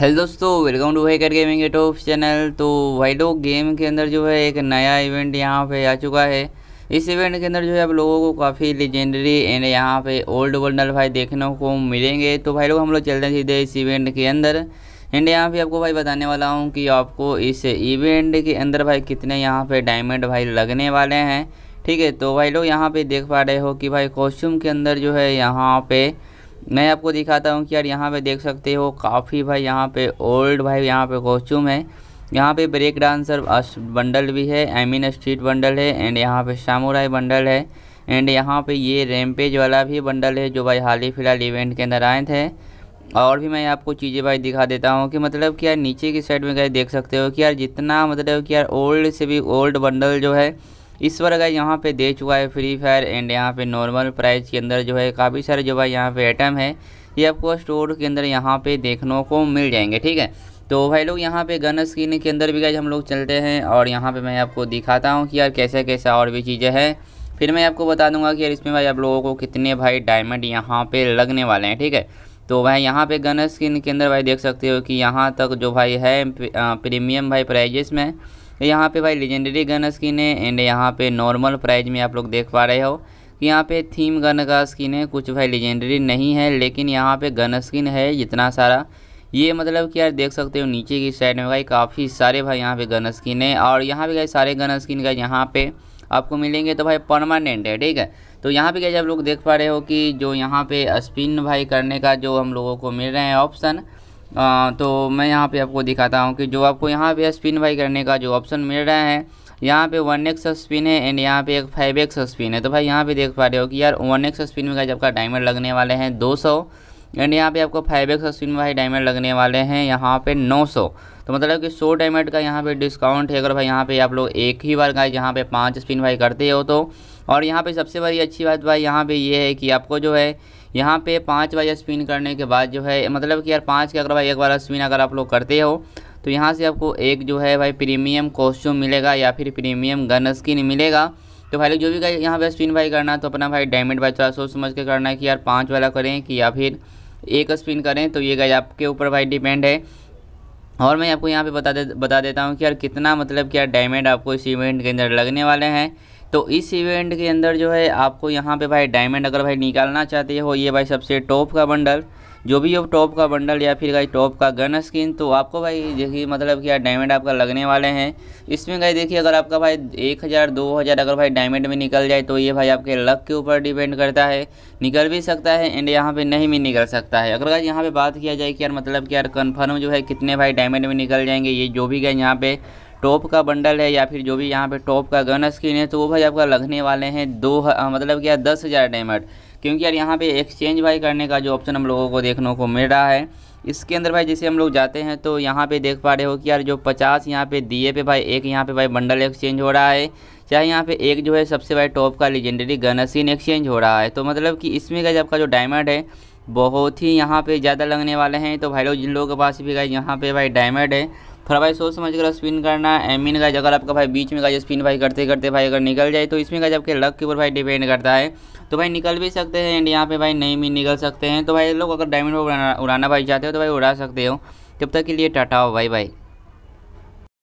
hello दोस्तों welcome to वाइकर gaming YouTube channel तो वाइडो गेम के अंदर जो है एक नया इवेंट यहाँ पे आ चुका है इस इवेंट के अंदर जो है आप लोगों को काफ़ी लेजेंडरी एंड यहाँ पे ओल्ड वर्ल्ड भाई देखने को मिलेंगे तो भाई लोग हम लोग चलते हैं सीधे इस इवेंट के अंदर एंड यहाँ पे आपको भाई बताने वाला हूँ कि आपको इस इवेंट के अंदर भाई कितने यहाँ पर डायमंड भाई लगने वाले हैं ठीक है तो भाई लोग यहाँ पर देख पा रहे हो कि भाई कॉस्ट्यूम के अंदर जो है यहाँ पर मैं आपको दिखाता हूँ कि यार यहाँ पे देख सकते हो काफ़ी भाई यहाँ पे ओल्ड भाई यहाँ पे कॉस्ट्यूम है यहाँ पे ब्रेक डांसर बंडल भी है एमिन स्ट्रीट बंडल है एंड यहाँ पे शामुराई बंडल है एंड यहाँ पे ये रैमपेज वाला भी बंडल है जो भाई हाल ही फिलहाल इवेंट के अंदर आए थे और भी मैं आपको चीज़ें भाई दिखा देता हूँ कि मतलब कि यार नीचे की साइड में गए देख सकते हो कि यार जितना मतलब कि यार ओल्ड से भी ओल्ड बंडल जो है इस बार अगर यहाँ पे दे चुका है फ्री फायर एंड यहाँ पे नॉर्मल प्राइस के अंदर जो है काफ़ी सारे जो भाई यहाँ पे आइटम है ये आपको स्टोर के अंदर यहाँ पे देखने को मिल जाएंगे ठीक है तो भाई लोग यहाँ पे गन स्क्रीन के अंदर भी गए हम लोग चलते हैं और यहाँ पे मैं आपको दिखाता हूँ कि यार कैसे कैसे और भी चीज़ें हैं फिर मैं आपको बता दूंगा कि यार इसमें भाई आप लोगों को कितने भाई डायमंड यहाँ पे लगने वाले हैं ठीक है तो भाई यहाँ पे गन स्क्रीन के अंदर भाई देख सकते हो कि यहाँ तक जो भाई है प्रीमियम भाई प्राइजेस में तो यहाँ पे भाई लेजेंडरी गन स्किन है एंड यहाँ पे नॉर्मल प्राइज में आप लोग देख पा रहे हो कि यहाँ पे थीम गन का स्किन है कुछ भाई लेजेंडरी नहीं है लेकिन यहाँ पे गन स्किन है जितना सारा ये मतलब कि यार देख सकते हो नीचे की साइड में भाई काफ़ी सारे भाई यहाँ पे गन स्किन है और यहाँ पे गए सारे गन स्किन का यहाँ पे आपको मिलेंगे तो भाई परमानेंट है ठीक है तो यहाँ पे गए आप लोग देख पा रहे हो कि जो यहाँ पे स्पिन भाई करने का जो हम लोगों को मिल रहे हैं ऑप्शन आ, तो मैं यहाँ पे आपको दिखाता हूँ कि जो आपको यहाँ पे स्पिन भाई करने का जो ऑप्शन मिल रहा है यहाँ पे वन एक्स स्पिन है एंड यहाँ पे एक फाइव एक्स स्पिन है तो भाई यहाँ पे देख पा रहे हो कि यार वन एक्स स्पिन में जब आपका डायमंड लगने वाले हैं दो सौ एंड यहाँ पे आपको फाइव एक्स स्पिन में भाई डायमंड लगने वाले हैं यहाँ पे 900 तो मतलब कि 100 डायमंड का यहाँ पे डिस्काउंट है अगर भाई यहाँ पे आप लोग एक ही बार का यहाँ पे पाँच स्पिन भाई करते हो तो और यहाँ पे सबसे बड़ी अच्छी बात भाई यहाँ पे ये है कि आपको जो है यहाँ पे पाँच बार स्पिन करने के बाद जो है मतलब कि यार पाँच के अगर भाई एक बार स्पिन अगर आप लोग करते हो तो यहाँ से आपको एक जो है भाई प्रीमियम कॉस्ट्यूम मिलेगा या फिर प्रीमियम गन स्किन मिलेगा तो भाई लोग जो भी यहाँ पे स्पिन भाई करना तो अपना भाई डायमंड भाई थोड़ा सोच समझ के करना है कि यार पाँच वाला करें कि या फिर एक स्पिन करें तो ये गाइज आपके ऊपर भाई डिपेंड है और मैं आपको यहाँ पे बता दे बता देता हूँ कि यार कितना मतलब कि यार डायमंड आपको इस इवेंट के अंदर लगने वाले हैं तो इस इवेंट के अंदर जो है आपको यहाँ पे भाई डायमंड अगर भाई निकालना चाहते हो ये भाई सबसे टॉप का बंडल जो भी हो टॉप का बंडल या फिर भाई टॉप का गन स्किन तो आपको भाई देखिए मतलब कि यार डायमंड आपका लगने वाले हैं इसमें भाई देखिए अगर आपका भाई एक हज़ार दो हज़ार अगर भाई डायमंड में निकल जाए तो ये भाई आपके लक के ऊपर डिपेंड करता है निकल भी सकता है एंड यहाँ पे नहीं भी निकल सकता है अगर भाई यहाँ पर बात किया जाए कि यार मतलब कि यार कन्फर्म जो है कितने भाई डायमंड में निकल जाएंगे ये जो भी गए यहाँ पर टॉप का बंडल है या फिर जो भी यहाँ पे टॉप का गन स्किन है तो वो भाई आपका लगने वाले हैं दो आ, मतलब क्या दस हज़ार डेमेट क्योंकि यार यहाँ पे एक्सचेंज भाई करने का जो ऑप्शन हम लोगों को देखने को मिल रहा है इसके अंदर भाई जैसे हम लोग जाते हैं तो यहाँ पे देख पा रहे हो कि यार जो पचास यहाँ पे दिए पे भाई एक यहाँ पे भाई बंडल एक्सचेंज हो रहा है चाहे यहाँ पे एक जो है सबसे भाई टॉप का लेजेंडरी गनसिन एक्सचेंज हो रहा है तो मतलब कि इसमें का जब का जो डायमंड है बहुत ही यहाँ पे ज़्यादा लगने वाले हैं तो भाई लोग जिन लोगों के पास भी गए यहाँ पे भाई डायमंड है थोड़ा भाई सोच समझ कर स्पिन करना एमिन गाइज अगर आपका भाई बीच में गाइज स्पिन भाई करते करते भाई अगर निकल जाए तो इसमें गाइज आपके लक के ऊपर भाई डिपेंड करता है तो भाई निकल भी सकते हैं एंड यहाँ पे भाई नहीं भी निकल सकते हैं तो भाई लोग अगर डायमंड उड़ाना भाई चाहते हो तो भाई उड़ा सकते हो तब तक के लिए टाटा हो भाई भाई